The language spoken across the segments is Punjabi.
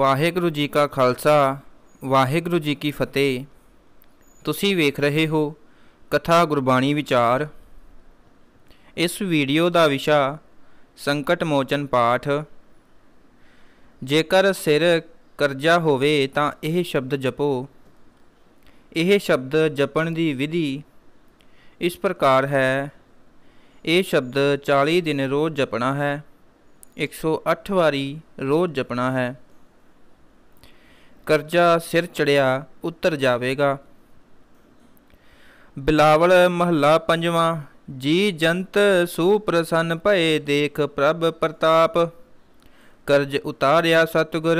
ਵਾਹਿਗੁਰੂ ਜੀ ਕਾ ਖਾਲਸਾ ਵਾਹਿਗੁਰੂ ਜੀ ਕੀ ਫਤਿਹ ਤੁਸੀਂ ਵੇਖ ਰਹੇ ਹੋ ਕਥਾ ਗੁਰਬਾਣੀ ਵਿਚਾਰ ਇਸ ਵੀਡੀਓ ਦਾ ਵਿਸ਼ਾ ਸੰਕਟ ਮੋਚਨ ਪਾਠ ਜੇਕਰ ਸਿਰ ਕਰਜ਼ਾ ਹੋਵੇ ਤਾਂ ਇਹ ਸ਼ਬਦ ਜਪੋ ਇਹ ਸ਼ਬਦ ਜਪਣ ਦੀ ਵਿਧੀ ਇਸ ਪ੍ਰਕਾਰ ਹੈ ਇਹ ਸ਼ਬਦ 40 ਦਿਨ ਰੋਜ਼ ਜਪਣਾ ਹੈ 108 ਵਾਰੀ ਰੋਜ਼ ਜਪਣਾ ਹੈ ਕਰਜ਼ਾ ਸਿਰ ਚੜਿਆ ਉਤਰ ਜਾਵੇਗਾ ਬਿਲਾਵਲ ਮਹੱਲਾ ਪੰਜਵਾਂ ਜੀ ਜੰਤ ਸੂ ਪ੍ਰਸੰਨ ਭਏ ਦੇਖ ਪ੍ਰਭ ਪ੍ਰਤਾਪ ਕਰਜ ਉਤਾਰਿਆ ਸਤਗੁਰ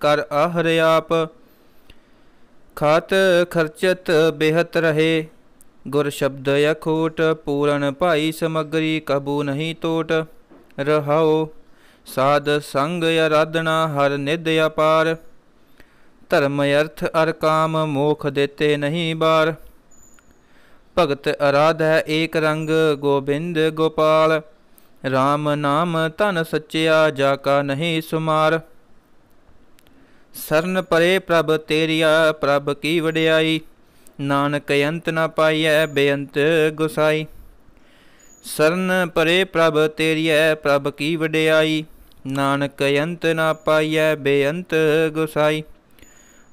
ਕਰ ਆਹਰ ਆਪ ਖਾਤ ਖਰਚਤ ਬਿਹਤ ਰਹੇ ਗੁਰ ਸ਼ਬਦ ਅਖੋਟ ਪੂਰਨ ਭਾਈ ਸਮਗਰੀ ਕਬੂ ਨਹੀਂ ਟੋਟ ਰਹਾਓ ਸਾਧ ਸੰਗ ਅਰਾਧਨਾ ਹਰ ਨਿਧ ਅਪਾਰ ਧਰਮ ਅਰਥ ਅਰ ਕਾਮ ਮੋਖ ਦੇਤੇ ਨਹੀਂ ਬਾਰ ਭਗਤ ਅਰਾਧ ਹੈ ਏਕ ਰੰਗ ਗੋਬਿੰਦ ਗੋਪਾਲ RAM ਨਾਮ ਧਨ ਸੱਚਿਆ ਜਾ ਕਾ ਨਹੀਂ ਸੁਮਾਰ ਸਰਨ ਪਰੇ ਪ੍ਰਭ ਤੇਰੀਆ ਪ੍ਰਭ ਕੀ ਵਡਿਆਈ ਨਾਨਕ ਅੰਤ ਨਾ ਪਾਈਐ ਬੇਅੰਤ ਗੁਸਾਈ ਸਰਨ ਪਰੇ ਪ੍ਰਭ ਤੇਰੀਐ ਪ੍ਰਭ ਕੀ ਵਡਿਆਈ ਨਾਨਕ ਅੰਤ ਨਾ ਪਾਈਐ ਬੇਅੰਤ ਗੁਸਾਈ